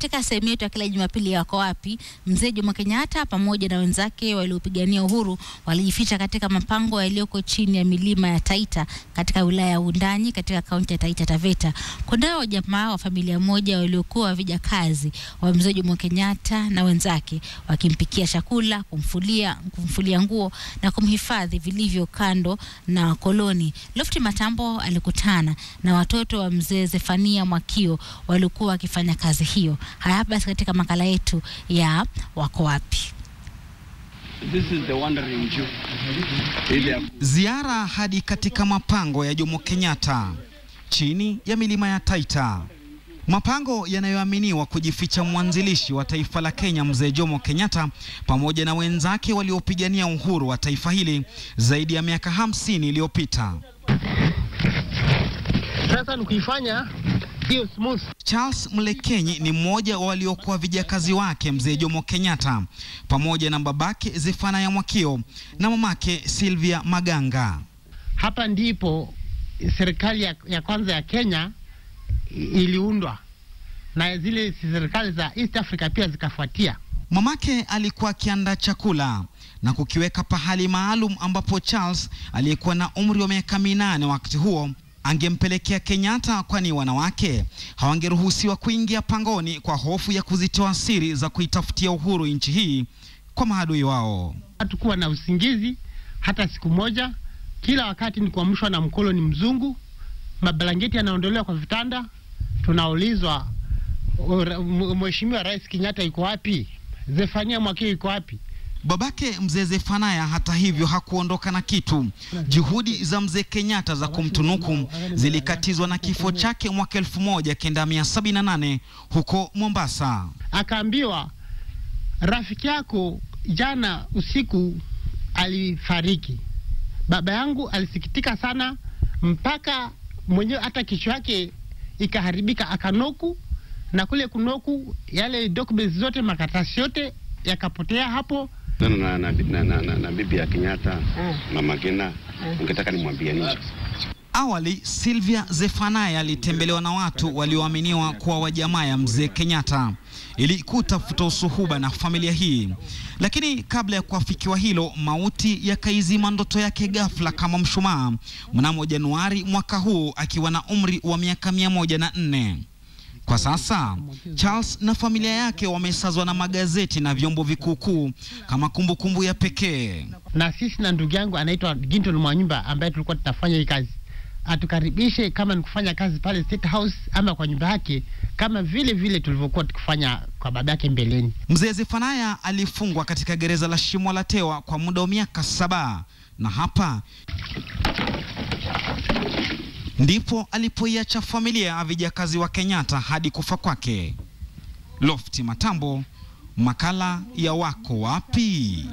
katika sehemu yetu ya kila Jumapili Wako Wapi, mzee Jomo Kenyatta pamoja na wenzake waliopigania uhuru walijificha katika mapango yaliyoko chini ya milima ya Taita katika wilaya ya Wundanyi katika kaunti ya Taita Taveta. Kunao jamaa wa familia moja waliokuwa vijakazi wa mzee Jomo Kenyatta na wenzake wakimpikia chakula, kumfulia, kumfulia nguo na kumhifadhi vilivyo kando na koloni. Lofti Matambo alikutana na watoto wa mzee Zefania Mwakio walikuwa wakifanya kazi hiyo. Haya basi, katika makala yetu ya Wako Wapi. This is the wandering Jew. Ziara hadi katika mapango ya Jomo Kenyatta chini ya milima ya Taita, mapango yanayoaminiwa kujificha mwanzilishi wa taifa la Kenya mzee Jomo Kenyatta pamoja na wenzake waliopigania uhuru wa taifa hili zaidi ya miaka hamsini iliyopita. Sasa ukifanya Charles Mlekenyi ni mmoja wa waliokuwa vijakazi wake mzee Jomo Kenyatta pamoja na babake ya Mwakio na mamake sylvia Maganga. Hapa ndipo serikali ya, ya kwanza ya Kenya iliundwa na zile serikali za East Africa pia zikafuatia. Mamake alikuwa akiandaa chakula na kukiweka pahali maalum ambapo Charles aliyekuwa na umri wa miaka minane wakati huo angempelekea Kenyatta, kwani wanawake hawangeruhusiwa kuingia pangoni kwa hofu ya kuzitoa siri za kuitafutia uhuru nchi hii kwa maadui wao. Hatukuwa na usingizi hata siku moja, kila wakati ni kuamshwa na mkoloni mzungu, mablangeti yanaondolewa kwa vitanda, tunaulizwa Mheshimiwa Rais Kenyatta yuko wapi? Zefania Mwakio yuko wapi? Babake mzee Zefanaya hata hivyo hakuondoka na kitu. Juhudi za mzee Kenyatta za kumtunuku zilikatizwa na kifo chake mwaka mia nane huko Mombasa. Akaambiwa rafiki yako jana usiku alifariki. Baba yangu alisikitika sana mpaka mwenyewe hata kichwa yake ikaharibika, akanoku na kule kunoku, yale documents zote, makaratasi yote yakapotea hapo na, na, na, na, na, na, na bibi ya Kenyatta mm. mama Ngina mm. Eh. ungetaka nimwambie nini? Awali Sylvia Zefanaya alitembelewa na watu walioaminiwa kuwa wa jamaa ya mzee Kenyatta ili kutafuta usuhuba na familia hii, lakini kabla ya kuafikiwa hilo, mauti yakaizima ndoto yake ghafla kama mshumaa mnamo Januari mwaka huu akiwa na umri wa miaka mia moja na nne. Kwa sasa Charles na familia yake wamesazwa na magazeti na vyombo vikuukuu kama kumbukumbu kumbu ya pekee. Na sisi na ndugu yangu anaitwa Ginton Mwanyumba ambaye tulikuwa tunafanya hii kazi atukaribishe kama ni kufanya kazi pale State House ama kwa nyumba yake kama vile vile tulivyokuwa tukifanya kwa baba yake mbeleni. Mzee Zefanaya alifungwa katika gereza la Shimo la Tewa kwa muda wa miaka saba na hapa ndipo alipoiacha familia ya vijakazi wa Kenyatta hadi kufa kwake. Lofti Matambo, makala ya Wako Wapi.